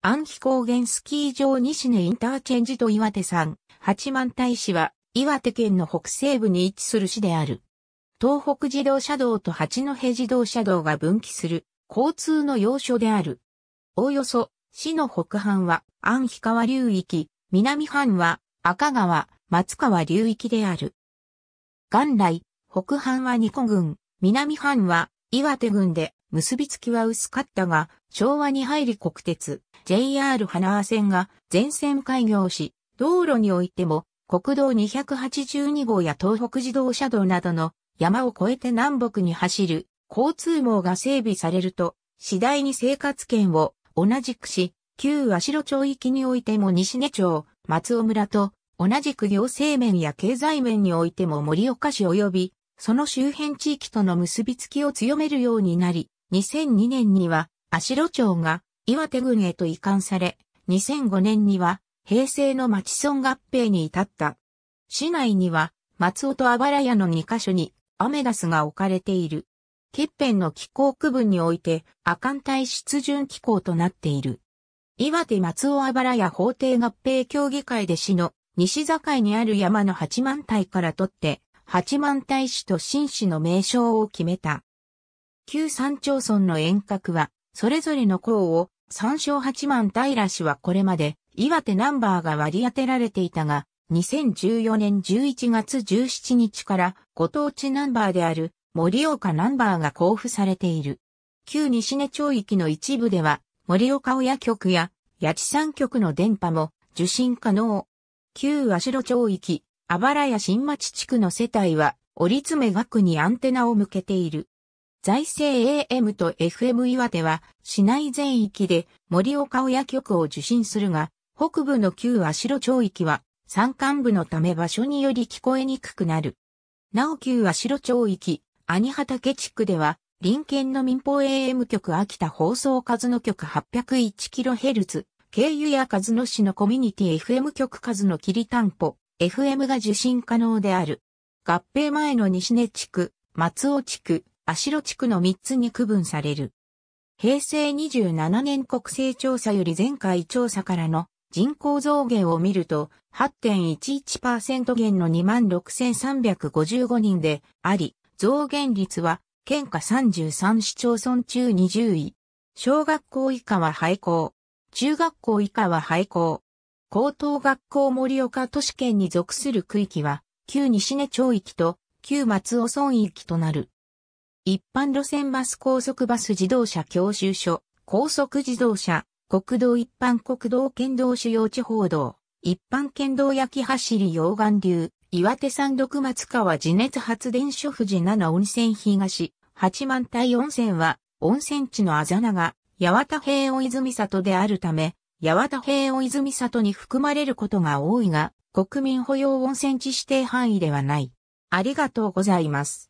安比高原スキー場西根インターチェンジと岩手山、八幡大市は、岩手県の北西部に位置する市である。東北自動車道と八戸自動車道が分岐する、交通の要所である。おおよそ、市の北半は、安比川流域、南半は、赤川、松川流域である。元来、北半は二個郡、南半は、岩手郡で、結びつきは薄かったが、昭和に入り国鉄、JR 花線が全線開業し、道路においても国道282号や東北自動車道などの山を越えて南北に走る交通網が整備されると、次第に生活圏を同じくし、旧足路町域においても西根町、松尾村と同じく行政面や経済面においても盛岡市及び、その周辺地域との結びつきを強めるようになり、2002年には、足路町が岩手郡へと移管され、2005年には、平成の町村合併に至った。市内には、松尾とあばら屋の2カ所に、アメダスが置かれている。欠片の気候区分において、阿寒帯湿潤気候となっている。岩手松尾あばら屋法定合併協議会で市の西境にある山の八幡帯から取って、八幡帯市と新市の名称を決めた。旧山町村の遠隔は、それぞれの校を、三小八万平氏はこれまで、岩手ナンバーが割り当てられていたが、2014年11月17日からご当地ナンバーである盛岡ナンバーが交付されている。旧西根町域の一部では盛岡親局や八地山局の電波も受信可能。旧足代町域、あばらや新町地区の世帯は折詰額にアンテナを向けている。財政 AM と FM 岩手は市内全域で森岡親局を受信するが、北部の旧足路町域は山間部のため場所により聞こえにくくなる。なお旧足路町域、兄畑地区では、林県の民放 AM 局秋田放送数の局 801kHz、経由や数の市のコミュニティ FM 局数の切り担保、FM が受信可能である。合併前の西根地区、松尾地区、足路地区の3つに区分される。平成27年国勢調査より前回調査からの人口増減を見ると8.11%減の26,355人であり、増減率は県下33市町村中20位。小学校以下は廃校。中学校以下は廃校。高等学校盛岡都市圏に属する区域は、旧西根町域と旧松尾村域となる。一般路線バス高速バス自動車教習所、高速自動車、国道一般国道県道主要地方道、一般県道焼き走り溶岩流、岩手山六松川地熱発電所富士七温泉東、八幡平温泉は、温泉地のあざなが、八幡平大泉里であるため、八幡平大泉里に含まれることが多いが、国民保養温泉地指定範囲ではない。ありがとうございます。